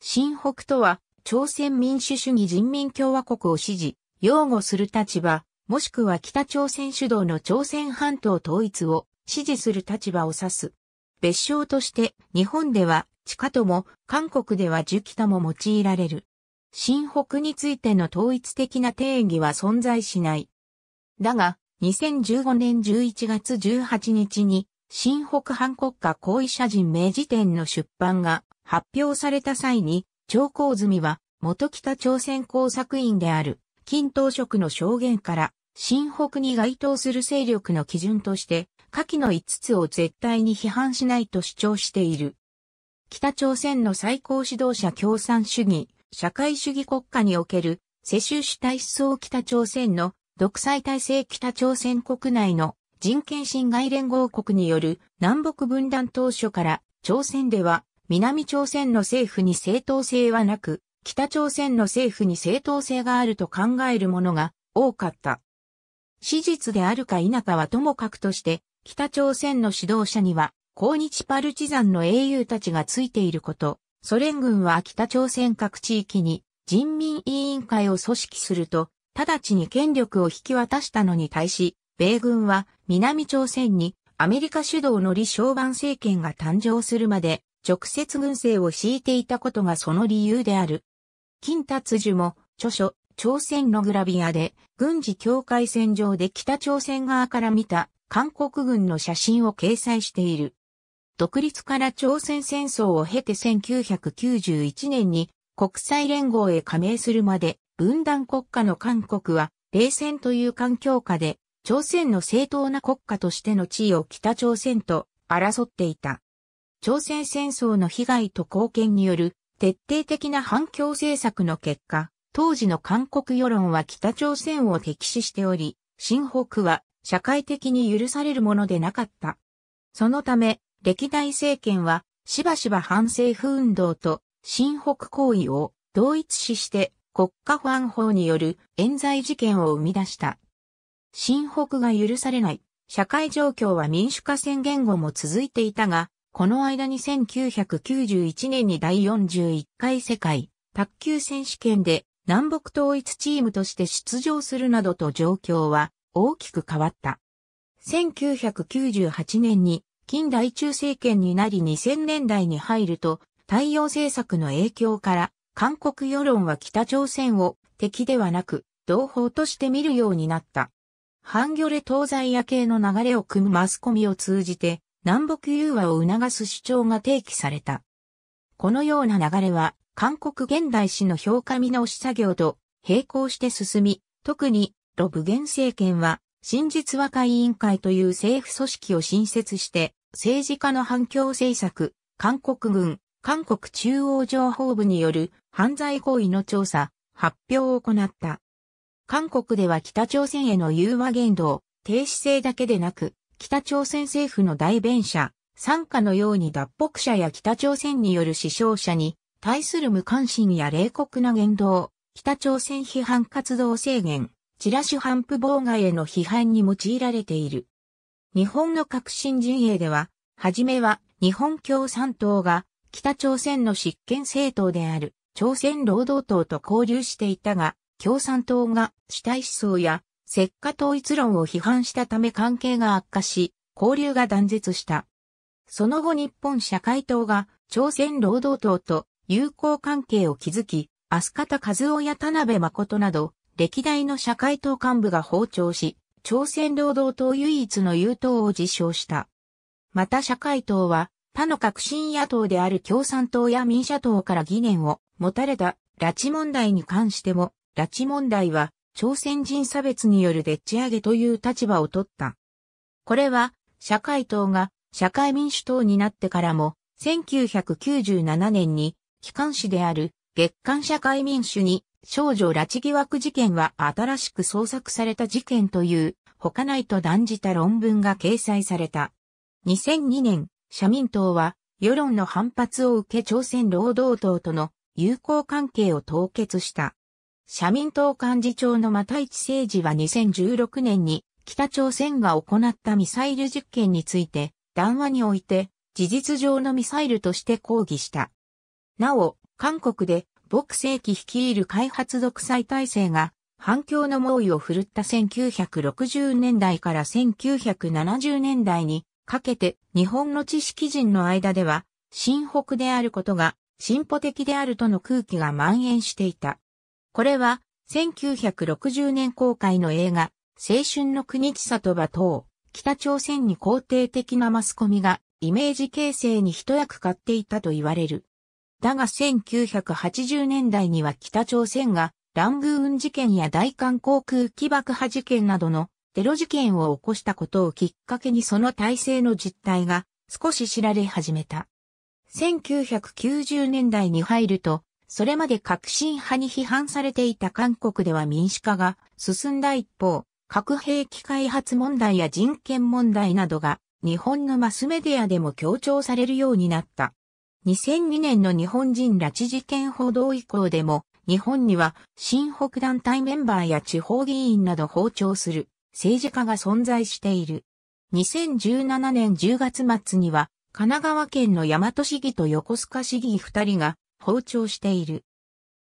新北とは、朝鮮民主主義人民共和国を支持、擁護する立場、もしくは北朝鮮主導の朝鮮半島統一を支持する立場を指す。別称として、日本では、地下とも、韓国では樹北も用いられる。新北についての統一的な定義は存在しない。だが、2015年11月18日に、新北半国家後遺者人名辞典の出版が発表された際に、江済みは元北朝鮮工作員である金東職の証言から新北に該当する勢力の基準として、下記の5つを絶対に批判しないと主張している。北朝鮮の最高指導者共産主義、社会主義国家における世襲主体思想北朝鮮の独裁体制北朝鮮国内の人権侵害連合国による南北分断当初から朝鮮では南朝鮮の政府に正当性はなく、北朝鮮の政府に正当性があると考えるものが多かった。史実であるか否かはともかくとして、北朝鮮の指導者には、抗日パルチザンの英雄たちがついていること、ソ連軍は北朝鮮各地域に人民委員会を組織すると、直ちに権力を引き渡したのに対し、米軍は南朝鮮にアメリカ主導の李承晩政権が誕生するまで直接軍政を敷いていたことがその理由である。金達樹も著書、朝鮮のグラビアで、軍事境界線上で北朝鮮側から見た韓国軍の写真を掲載している。独立から朝鮮戦争を経て1991年に国際連合へ加盟するまで分断国家の韓国は冷戦という環境下で朝鮮の正当な国家としての地位を北朝鮮と争っていた。朝鮮戦争の被害と貢献による徹底的な反共政策の結果、当時の韓国世論は北朝鮮を敵視しており、新北は社会的に許されるものでなかった。そのため、歴代政権はしばしば反政府運動と新北行為を同一視して国家保安法による冤罪事件を生み出した。新北が許されない社会状況は民主化宣言後も続いていたが、この間に1991年に第41回世界卓球選手権で南北統一チームとして出場するなどと状況は大きく変わった。1998年に近代中政権になり2000年代に入ると太陽政策の影響から韓国世論は北朝鮮を敵ではなく同胞として見るようになった。ハンギョレ東西野系の流れを組むマスコミを通じて南北融和を促す主張が提起された。このような流れは、韓国現代史の評価見直し作業と並行して進み、特に、ロブゲン政権は、真実和解委員会という政府組織を新設して、政治家の反共政策、韓国軍、韓国中央情報部による犯罪行為の調査、発表を行った。韓国では北朝鮮への融和言動、停止制だけでなく、北朝鮮政府の代弁者、参加のように脱北者や北朝鮮による死傷者に対する無関心や冷酷な言動、北朝鮮批判活動制限、チラシ反布妨害への批判に用いられている。日本の革新陣営では、はじめは日本共産党が北朝鮮の執権政党である朝鮮労働党と交流していたが、共産党が主体思想や石化統一論を批判したため関係が悪化し、交流が断絶した。その後日本社会党が朝鮮労働党と友好関係を築き、飛方和夫や田辺誠など、歴代の社会党幹部が訪朝し、朝鮮労働党唯一の優等を自称した。また社会党は、他の革新野党である共産党や民社党から疑念を持たれた拉致問題に関しても、拉致問題は朝鮮人差別によるでっち上げという立場を取った。これは、社会党が社会民主党になってからも、1997年に、機関誌である月刊社会民主に少女拉致疑惑事件は新しく創作された事件という他ないと断じた論文が掲載された。2002年、社民党は世論の反発を受け朝鮮労働党との友好関係を凍結した。社民党幹事長の又市政治は2016年に北朝鮮が行ったミサイル実験について談話において事実上のミサイルとして抗議した。なお、韓国で牧政機率いる開発独裁体制が反響の猛威を振るった1960年代から1970年代にかけて日本の知識人の間では新北であることが進歩的であるとの空気が蔓延していた。これは、1960年公開の映画、青春の国千里馬等、北朝鮮に肯定的なマスコミが、イメージ形成に一役買っていたと言われる。だが1980年代には北朝鮮が、ラングーン事件や大韓航空機爆破事件などのテロ事件を起こしたことをきっかけにその体制の実態が少し知られ始めた。1990年代に入るとそれまで革新派に批判されていた韓国では民主化が進んだ一方、核兵器開発問題や人権問題などが日本のマスメディアでも強調されるようになった。2002年の日本人拉致事件報道以降でも、日本には新北団体メンバーや地方議員など訪朝する政治家が存在している。2017年10月末には、神奈川県の大和市議と横須賀市議二人が包丁している。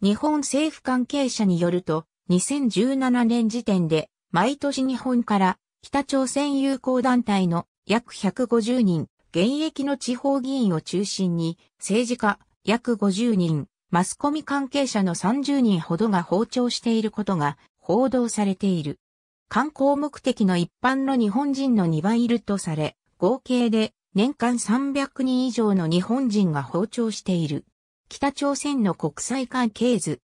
日本政府関係者によると、2017年時点で、毎年日本から北朝鮮友好団体の約150人、現役の地方議員を中心に、政治家約50人、マスコミ関係者の30人ほどが訪朝していることが報道されている。観光目的の一般の日本人の2倍いるとされ、合計で年間300人以上の日本人が訪朝している。北朝鮮の国際関係図。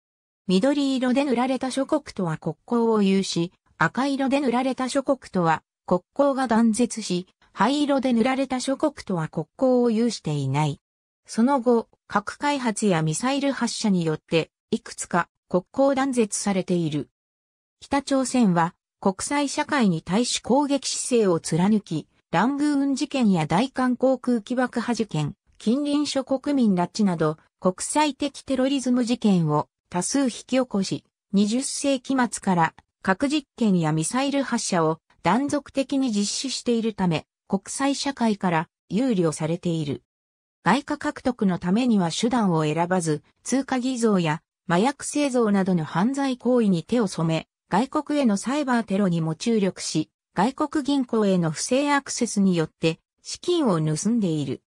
緑色で塗られた諸国とは国交を有し、赤色で塗られた諸国とは国交が断絶し、灰色で塗られた諸国とは国交を有していない。その後、核開発やミサイル発射によって、いくつか国交断絶されている。北朝鮮は国際社会に対し攻撃姿勢を貫き、ラングーン事件や大韓航空機爆破事件、近隣諸国民拉致など、国際的テロリズム事件を多数引き起こし、20世紀末から核実験やミサイル発射を断続的に実施しているため、国際社会から憂慮されている。外貨獲得のためには手段を選ばず、通貨偽造や麻薬製造などの犯罪行為に手を染め、外国へのサイバーテロにも注力し、外国銀行への不正アクセスによって資金を盗んでいる。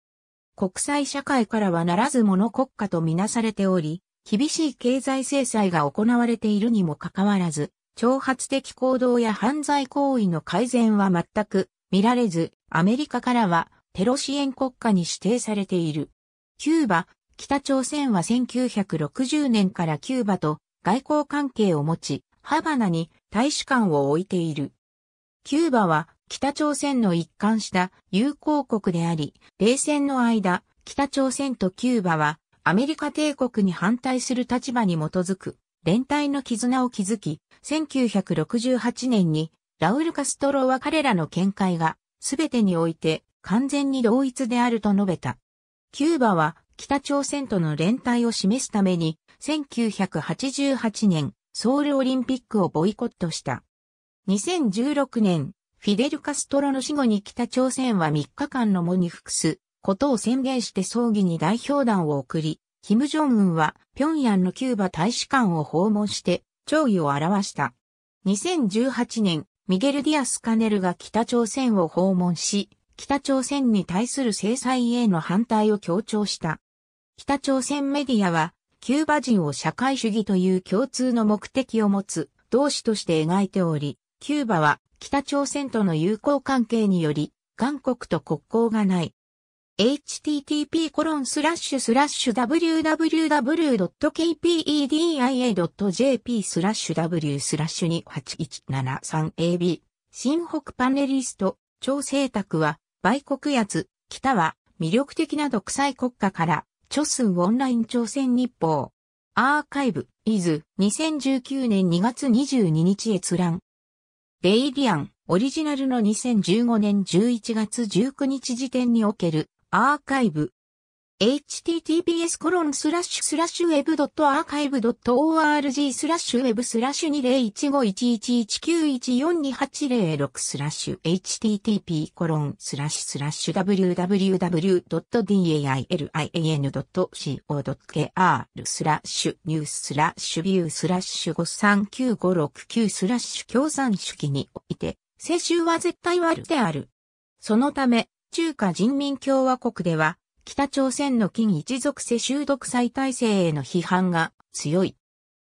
国際社会からはならず者国家とみなされており、厳しい経済制裁が行われているにもかかわらず、挑発的行動や犯罪行為の改善は全く見られず、アメリカからはテロ支援国家に指定されている。キューバ、北朝鮮は1960年からキューバと外交関係を持ち、ハバナに大使館を置いている。キューバは北朝鮮の一貫した友好国であり、冷戦の間、北朝鮮とキューバはアメリカ帝国に反対する立場に基づく連帯の絆を築き、1968年にラウル・カストロは彼らの見解が全てにおいて完全に同一であると述べた。キューバは北朝鮮との連帯を示すために1988年ソウルオリンピックをボイコットした。2016年フィデル・カストロの死後に北朝鮮は3日間の喪に服すことを宣言して葬儀に代表団を送り、キム・ジョンウンは平壌のキューバ大使館を訪問して弔意を表した。2018年、ミゲル・ディアス・カネルが北朝鮮を訪問し、北朝鮮に対する制裁への反対を強調した。北朝鮮メディアは、キューバ人を社会主義という共通の目的を持つ同志として描いており、キューバは北朝鮮との友好関係により、韓国と国交がない。http://www.kpedia.jp スラッシュ w スラッシュ 2817-3ab 新北パネリスト、超政卓は、売国やつ、北は、魅力的な独裁国家から、著数オンライン朝鮮日報。アーカイブ、イズ、2019年2月22日閲覧。ベイディアン、オリジナルの2015年11月19日時点におけるアーカイブ、https コロンスラッシュスラッシュ web.archive.org スラッシュ web スラッシュ20151119142806スラッシュ http コロンスラッシュラッシュ www.dailian.co.kr スラッシュニュースラッシュビュースラッシュ539569スラッシュ共産主義において、世襲は絶対悪である。そのため、中華人民共和国では、北朝鮮の金一族世襲独裁体制への批判が強い。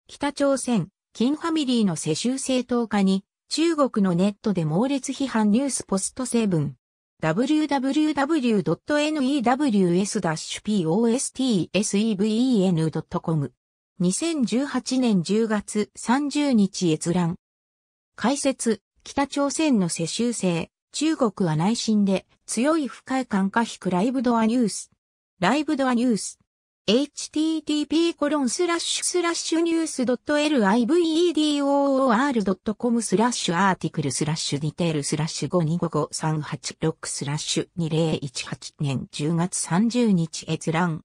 北朝鮮、金ファミリーの世襲正当化に、中国のネットで猛烈批判ニュースポスト7。www.news-postseven.com 2018年10月30日閲覧。解説、北朝鮮の世襲制、中国は内心で強い不快感引比ライブドアニュース。ライブドアニュース。http コロンスラッシュスラッシュニュース .livedoor.com スラッシュアーティクルスラッシュディテールスラッシュ5255386スラッシュ2018年10月30日閲覧。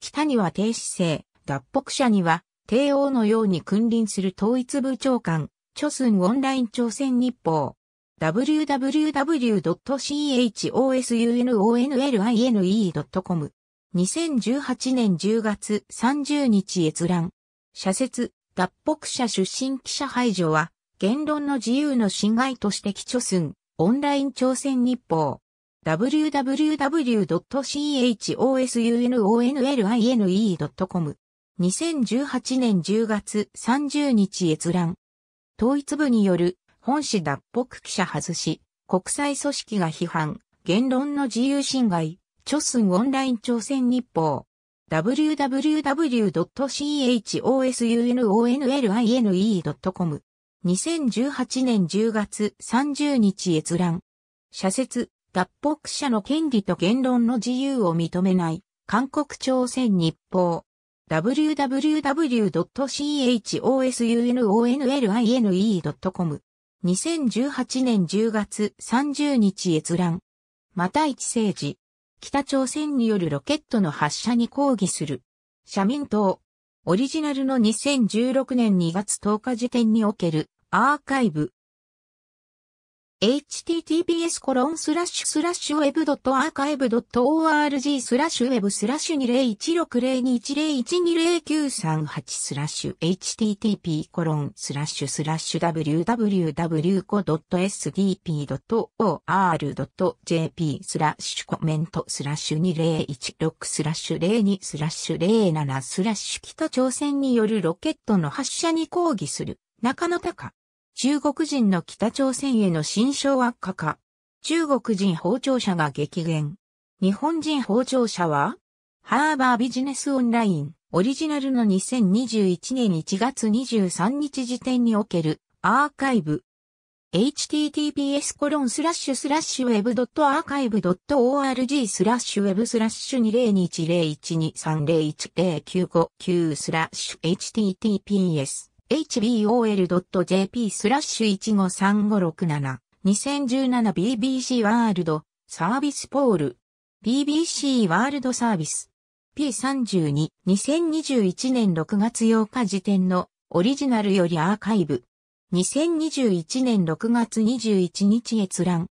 北には低姿勢、脱北者には帝王のように君臨する統一部長官、著寸オンライン朝鮮日報。www.chosunonline.com。2018年10月30日閲覧。社説、脱北者出身記者排除は、言論の自由の侵害として基調寸、オンライン朝鮮日報。www.chosunonline.com。2018年10月30日閲覧。統一部による本市脱北記者外し、国際組織が批判、言論の自由侵害、チョスンオンライン朝鮮日報。www.chosunonline.com 2018年10月30日閲覧。社説、脱北者の権利と言論の自由を認めない、韓国朝鮮日報。www.chosunonline.com 2018年10月30日閲覧。また一政治。北朝鮮によるロケットの発射に抗議する。社民党。オリジナルの2016年2月10日時点におけるアーカイブ。https コロンスラッシュスラッシュウェブドットアーカイブドット org スラッシュウェブスラッシュ20160210120938スラッシュ http コロンスラッシュスラッシュ w w w s d p o r j p スラッシュコメントスラッシュ2016スラッシュ02スラッシュ07スラッシュ北朝鮮によるロケットの発射に抗議する中野高中国人の北朝鮮への心象悪化か。中国人包丁者が激減。日本人包丁者はハーバービジネスオンラインオリジナルの2021年1月23日時点におけるアーカイブ https コロンスラッシュスラッシュウェブドットアーカイブドット org スラッシュウェブスラッシュ20210123010959スラッシュ https hbol.jp スラッシュ1535672017 BBC ワールドサービスポール BBC ワールドサービス P32 2021年6月8日時点のオリジナルよりアーカイブ2021年6月21日閲覧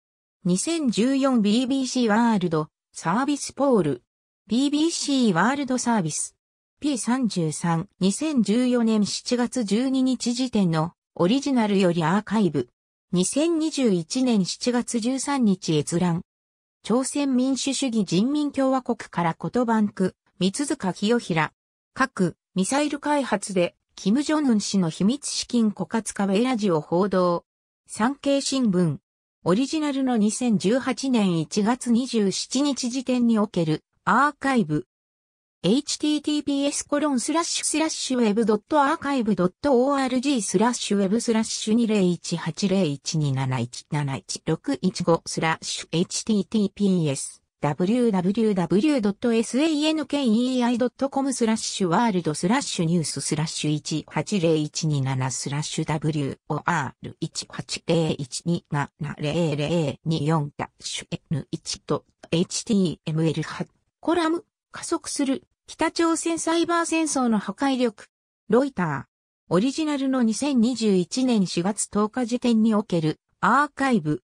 2014BBC ワールドサービスポール BBC ワールドサービス P33、2014年7月12日時点のオリジナルよりアーカイブ。2021年7月13日閲覧。朝鮮民主主義人民共和国から言葉んく、三塚清平。各、ミサイル開発で、金正恩氏の秘密資金枯渇化ウェラジオ報道。産経新聞。オリジナルの2018年1月27日時点におけるアーカイブ。https コロンスラッシュスラッシュウェブドットアーカイブドット org スラッシュウェブスラッシュ20180127171615スラッシュ https www.sankei.com スラッシュワールドスラッシュニューススラッシュ180127スラッシュ WOR18012700024 ダッシュ N1 と HTML8 コラム加速する北朝鮮サイバー戦争の破壊力、ロイター、オリジナルの2021年4月10日時点におけるアーカイブ。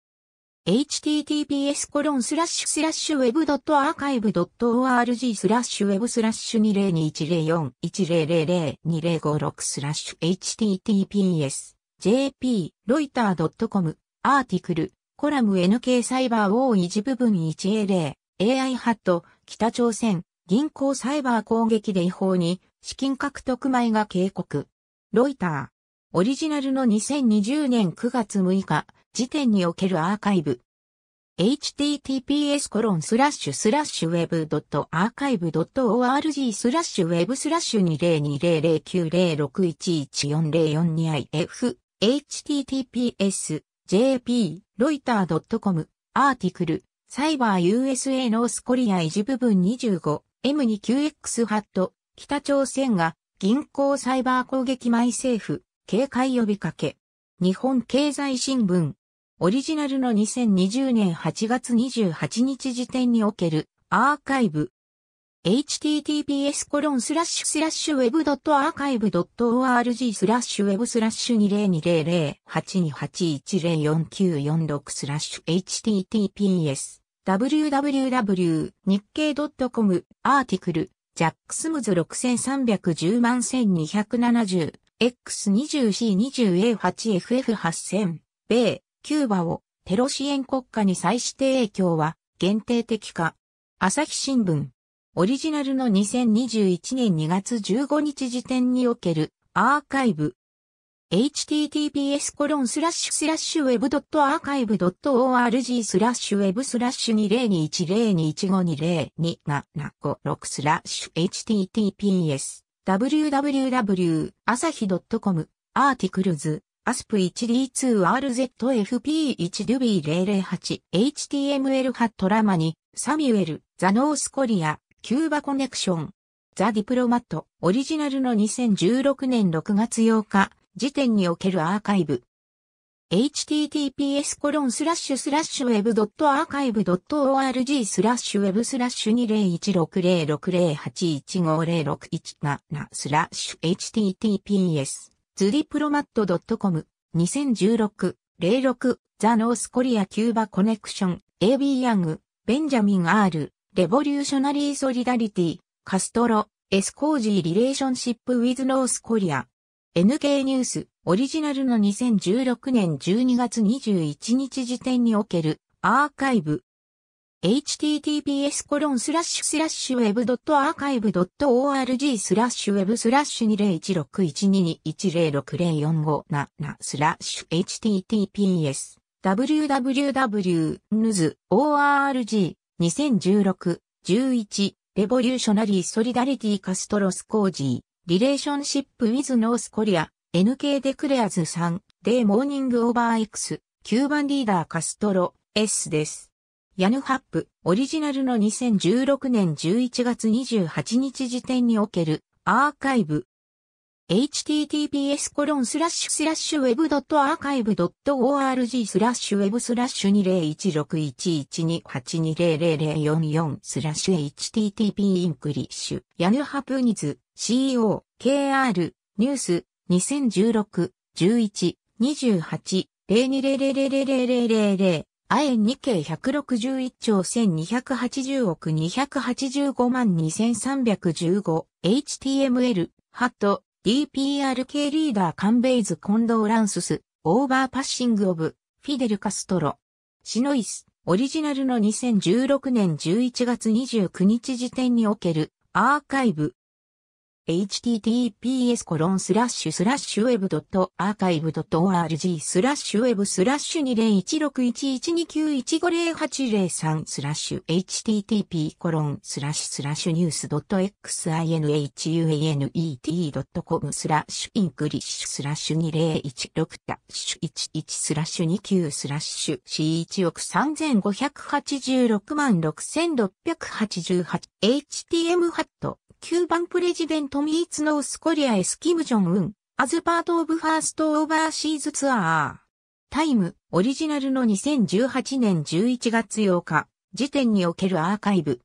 https コロンスラッシュスラッシュウェブドットアーカイブドット org スラッシュウェブスラッシュ20210410002056スラッシュ https jp ロイター .com アーティクルコラム NK サイバー王一部分 1A0 AI ハット北朝鮮銀行サイバー攻撃で違法に資金獲得前が警告。ロイター。オリジナルの2020年9月6日時点におけるアーカイブ。https コロンスラッシュスラッシュウェブドットアーカイブドット org スラッシュウェブスラッシュ20209061140442 if https jp ロイター .com アーティクルサイバー USA ノースコリア維持部分25 M2QX ハット、北朝鮮が銀行サイバー攻撃前政府、警戒呼びかけ。日本経済新聞。オリジナルの2020年8月28日時点におけるアーカイブ。https コロンスラッシュスラッシュウェブドットアーカイブドット org スラッシュウェブスラッシュ20200828104946スラッシュ https www 日経 .com アーティクルジャックスムズ6310万 1270X20C20A8FF80 米キューバをテロ支援国家に際して影響は限定的か朝日新聞オリジナルの2021年2月15日時点におけるアーカイブ https コロンスラッシュスラッシュウェブドットアーカイブドット org スラッシュウェブスラッシュ20210215202756スラッシュ https www 朝日 .com アーティクルズアスプ 1D2RZFP1DUB008 HTML ハットラマニサミュエルザノースコリアキューバコネクションザ・ディプロマットオリジナルの2016年6月8日時点におけるアーカイブ。https コロンスラッシュスラッシュ web.archive.org スラッシュウェブスラッシュ20160608150617スラッシュ https ズディプロマット .com 2016 06ザ・ノースコリア・キューバ・コネクション AB ヤングベンジャミン・ R レボリューショナリー・ソリダリティカストロエスコージー・リレーションシップ・ウィズ・ノースコリア NK ニュースオリジナルの2016年12月21日時点におけるアーカイブ https コロンスラッシュスラッシュウェブドットアーカイブドット org スラッシュウェブスラッシュ20161221060457スラッシュ https w w w n w s o r g 2 0 1 6 1 1レボリューショナリー・ソリダリティ・カストロス・コージーリレーションシップウィズノースコリア、NK デクレアズ3、デーモーニングオーバー X、9番リーダーカストロ、S です。ヤヌハップ、オリジナルの2016年11月28日時点におけるアーカイブ。https コロンスラッシュスラッシュ web.archive.org スラッシュ web スラッシュ20161128200044スラッシュ http インクリッシュヤヌハプニズ CO、KR、ニュース、2016、11、28、0200000000、亜鉛日経161兆1280億285万 2315HTML、ハット、DPRK リーダーカンベイズ・コンドーランスス、オーバーパッシング・オブ、フィデル・カストロ。シノイス、オリジナルの2016年11月29日時点における、アーカイブ、https コロンスラッシュスラッシュウェブドットアーカイブドット org スラッシュウェブスラッシュ20161129150803スラッシュ http コロンスラッシュスラッシュニュースドット xinhuanet ドットコムスラッシュインクリッシュスラッシュ2016ダッシュ11スラッシュ29スラッシュ C1 億3586万6688 HTM ハット9番プレジデントミーツノースコリアエスキムジョンウン、アズパートオブファーストオーバーシーズツアー。タイム、オリジナルの2018年11月8日、時点におけるアーカイブ。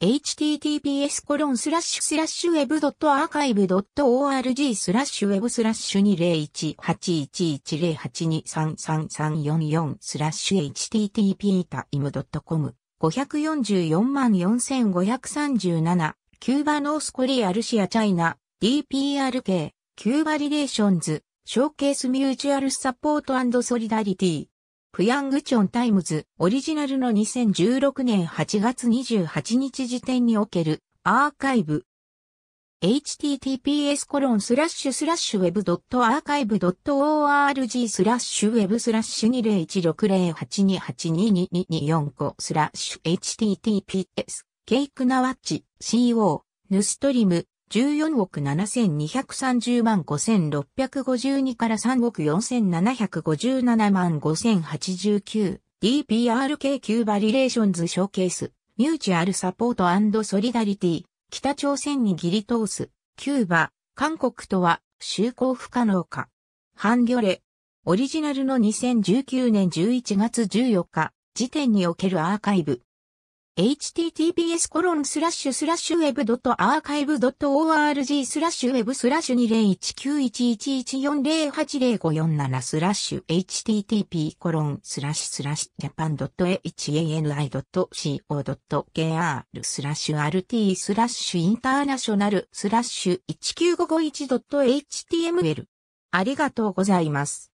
https コロンスラッシュスラッシュウェブドットアーカイブドット org スラッシュウェブスラッシュ2 0 1 8 1 1 0 8 2 3 3 3 4スラッシュ http タイムドットコム5444537キューバノースコリアルシアチャイナ、DPRK、キューバリレーションズ、ショーケースミュージュアルサポートソリダリティ。プヤングチョンタイムズオリジナルの2016年8月28日時点におけるアーカイブ。https コロンスラッシュスラッシュウェブドットアーカイブドット org スラッシュウェブスラッシュ201608282224個スラッシュ https ケイクナワッチ、CO、ヌストリム、14億7230万5652から3億4757万5089 d p r k キューバリレーションズショーケース、ミューチュアルサポートソリダリティ、北朝鮮にギリ通す、キューバ、韓国とは、就航不可能か。ハンギョレ。オリジナルの2019年11月14日時点におけるアーカイブ。https コロンスラッシュスラッシュウェブドットアーカイブドット org スラッシュウェブスラッシュ20191114080547スラッシュ http コロンスラッシュスラッシュ japan.hanai.co.kr スラッシュ rt スラッシュインターナショナルスラッシュ 19551.html ありがとうございます。